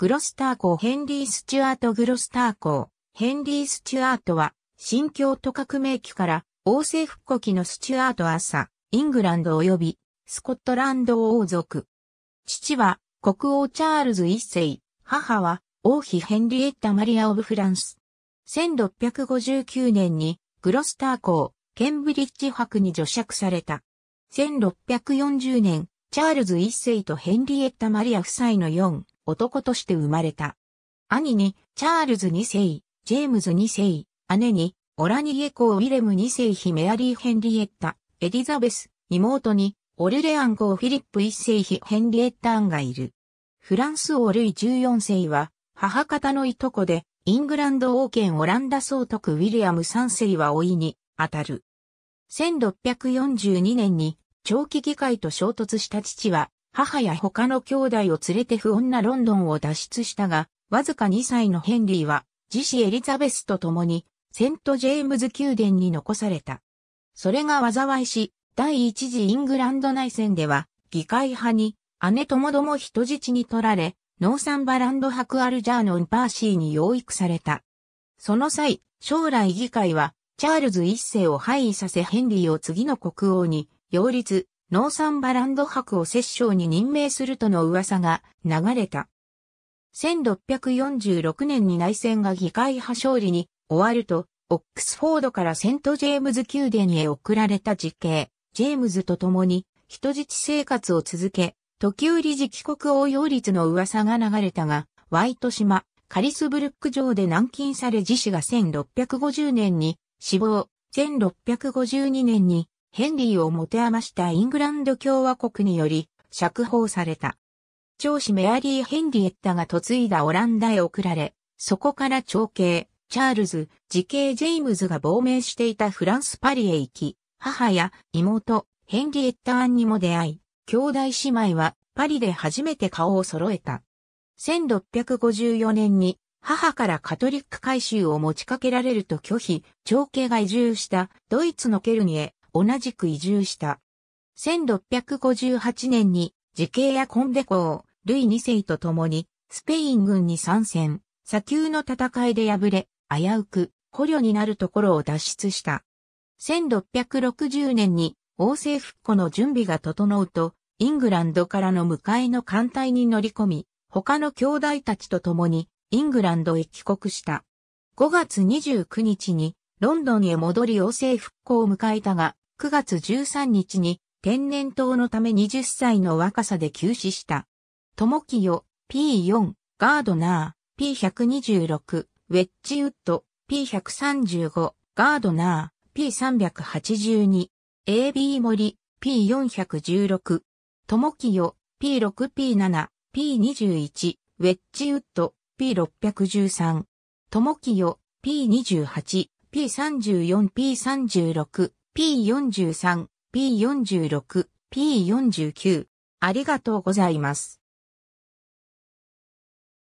グロスター校ヘンリー・スチュアート・グロスター校ヘンリー・スチュアートは、新教徒革命期から、王政復古期のスチュアート・朝、イングランド及び、スコットランド王族。父は、国王チャールズ一世、母は、王妃ヘンリエッタ・マリア・オブ・フランス。1659年に、グロスター校、ケンブリッジ博に除釈された。1640年、チャールズ一世とヘンリエッタ・マリア夫妻の4男として生まれた。兄に、チャールズ2世、ジェームズ2世、姉に、オラニエ公ウィレム2世妃メアリー・ヘンリエッタ、エリザベス、妹に、オルレアン公フィリップ1世妃ヘンリエッタ・アンがいる。フランス王ルイ14世は、母方のいとこで、イングランド王権オランダ総督ウィリアム3世は老いに、あたる。1642年に、長期議会と衝突した父は、母や他の兄弟を連れて不穏なロンドンを脱出したが、わずか2歳のヘンリーは、自死エリザベスと共に、セント・ジェームズ宮殿に残された。それが災いし、第一次イングランド内戦では、議会派に、姉ともども人質に取られ、ノーサンバランド博アルジャーノン・パーシーに養育された。その際、将来議会は、チャールズ一世を廃位させヘンリーを次の国王に、擁立、ノーサンバランド博を摂政に任命するとの噂が流れた。1646年に内戦が議会派勝利に終わると、オックスフォードからセント・ジェームズ宮殿へ送られた実刑、ジェームズと共に人質生活を続け、時折時帰国応用率の噂が流れたが、ワイト島、カリスブルック城で軟禁され自死が1650年に死亡、1652年にヘンリーを持て余したイングランド共和国により釈放された。長子メアリー・ヘンリエッタが嫁いだオランダへ送られ、そこから長兄、チャールズ、次兄ジェイムズが亡命していたフランス・パリへ行き、母や妹、ヘンリエッタ・アンにも出会い、兄弟姉妹はパリで初めて顔を揃えた。1654年に母からカトリック改宗を持ちかけられると拒否、長兄が移住したドイツのケルニエ、同じく移住した。1658年に、時系やコンデコを、ルイ2世と共に、スペイン軍に参戦、砂丘の戦いで敗れ、危うく、捕虜になるところを脱出した。1660年に、王政復古の準備が整うと、イングランドからの迎えの艦隊に乗り込み、他の兄弟たちと共に、イングランドへ帰国した。5月29日に、ロンドンへ戻り王政復興を迎えたが、9月13日に天然痘のため20歳の若さで急死した。友清、P4、ガードナー、P126、ウェッジウッド、P135、ガードナー、P382、AB 森、P416、友清、P6、P7、P21、ウェッジウッド、P613、友清、P28、P34、P36、P43、P46、P49。ありがとうございます。